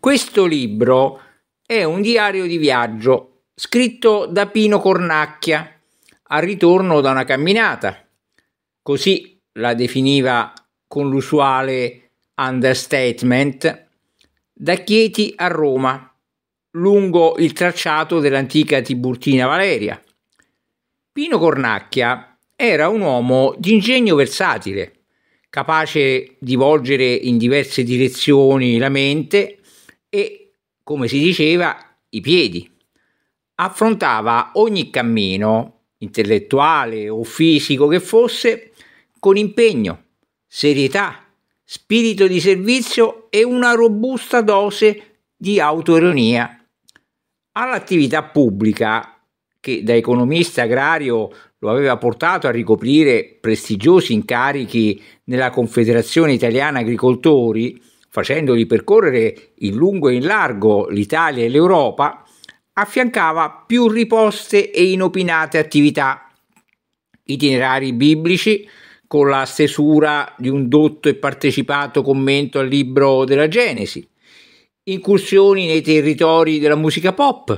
Questo libro è un diario di viaggio scritto da Pino Cornacchia al ritorno da una camminata. Così la definiva con l'usuale understatement da Chieti a Roma, lungo il tracciato dell'antica Tiburtina Valeria. Pino Cornacchia era un uomo di ingegno versatile, capace di volgere in diverse direzioni la mente e, come si diceva, i piedi. Affrontava ogni cammino, intellettuale o fisico che fosse, con impegno, serietà, spirito di servizio e una robusta dose di autoironia. All'attività pubblica, che da economista agrario lo aveva portato a ricoprire prestigiosi incarichi nella Confederazione Italiana Agricoltori, facendoli percorrere in lungo e in largo l'Italia e l'Europa, affiancava più riposte e inopinate attività, itinerari biblici, con la stesura di un dotto e partecipato commento al libro della Genesi, incursioni nei territori della musica pop,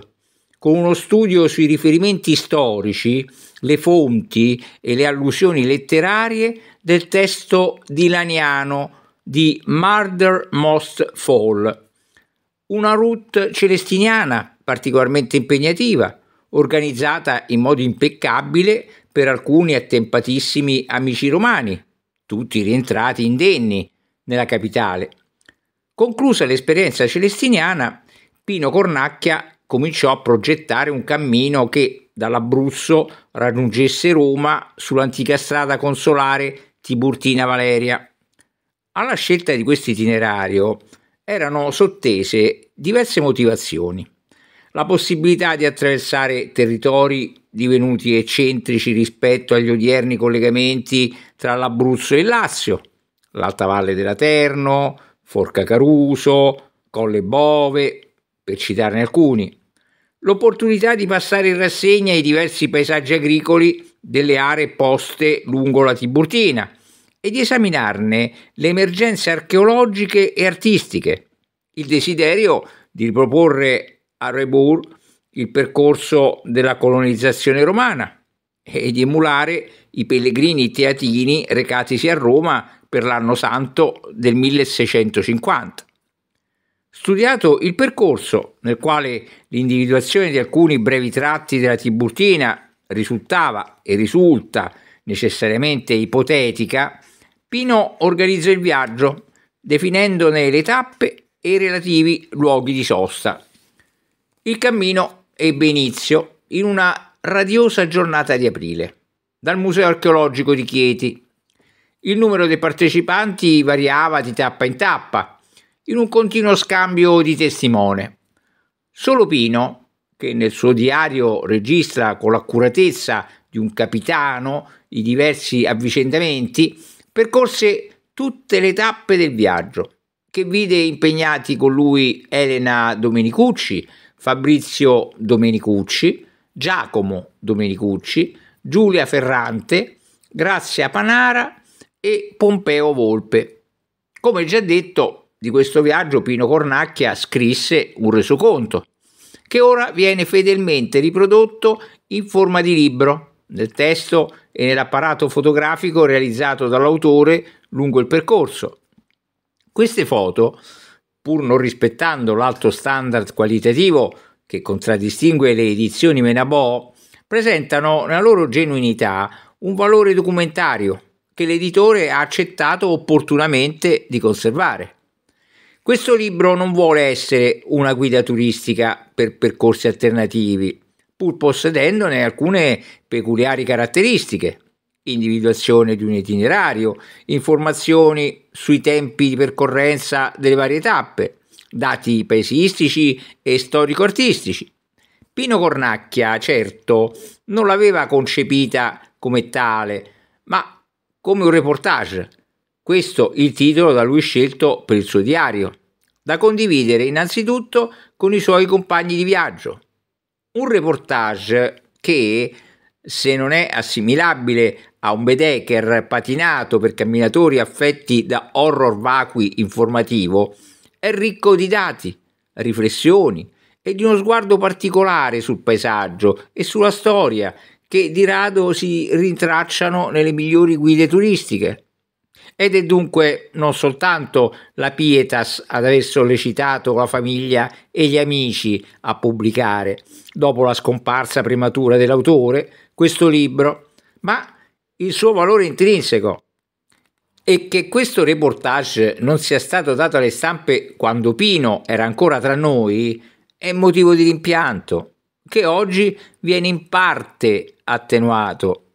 con uno studio sui riferimenti storici, le fonti e le allusioni letterarie del testo di Laniano di Murder Most Fall, una route celestiniana particolarmente impegnativa, organizzata in modo impeccabile per alcuni attempatissimi amici romani, tutti rientrati indenni nella capitale. Conclusa l'esperienza celestiniana, Pino Cornacchia cominciò a progettare un cammino che dall'Abruzzo raggiungesse Roma sull'antica strada consolare Tiburtina Valeria. Alla scelta di questo itinerario erano sottese diverse motivazioni. La possibilità di attraversare territori divenuti eccentrici rispetto agli odierni collegamenti tra l'Abruzzo e il Lazio, l'Alta Valle della Terno, Forca Caruso, Colle Bove, per citarne alcuni. L'opportunità di passare in rassegna i diversi paesaggi agricoli delle aree poste lungo la Tiburtina e di esaminarne le emergenze archeologiche e artistiche, il desiderio di riproporre a Rebour il percorso della colonizzazione romana e di emulare i pellegrini teatini recatisi a Roma per l'anno santo del 1650. Studiato il percorso nel quale l'individuazione di alcuni brevi tratti della Tiburtina risultava e risulta necessariamente ipotetica, Pino organizza il viaggio, definendone le tappe e i relativi luoghi di sosta. Il cammino ebbe inizio in una radiosa giornata di aprile, dal Museo archeologico di Chieti. Il numero dei partecipanti variava di tappa in tappa, in un continuo scambio di testimone. Solo Pino, che nel suo diario registra con l'accuratezza di un capitano i diversi avvicendamenti, Percorse tutte le tappe del viaggio, che vide impegnati con lui Elena Domenicucci, Fabrizio Domenicucci, Giacomo Domenicucci, Giulia Ferrante, Grazia Panara e Pompeo Volpe. Come già detto, di questo viaggio Pino Cornacchia scrisse un resoconto, che ora viene fedelmente riprodotto in forma di libro nel testo e nell'apparato fotografico realizzato dall'autore lungo il percorso. Queste foto, pur non rispettando l'alto standard qualitativo che contraddistingue le edizioni Menabò, presentano nella loro genuinità un valore documentario che l'editore ha accettato opportunamente di conservare. Questo libro non vuole essere una guida turistica per percorsi alternativi, pur possedendone alcune peculiari caratteristiche, individuazione di un itinerario, informazioni sui tempi di percorrenza delle varie tappe, dati paesistici e storico-artistici. Pino Cornacchia, certo, non l'aveva concepita come tale, ma come un reportage. Questo il titolo da lui scelto per il suo diario, da condividere innanzitutto con i suoi compagni di viaggio un reportage che se non è assimilabile a un bedecker patinato per camminatori affetti da horror vacui informativo, è ricco di dati, riflessioni e di uno sguardo particolare sul paesaggio e sulla storia che di rado si rintracciano nelle migliori guide turistiche. Ed è dunque non soltanto la Pietas ad aver sollecitato la famiglia e gli amici a pubblicare, dopo la scomparsa prematura dell'autore, questo libro, ma il suo valore intrinseco. E che questo reportage non sia stato dato alle stampe quando Pino era ancora tra noi è motivo di rimpianto, che oggi viene in parte attenuato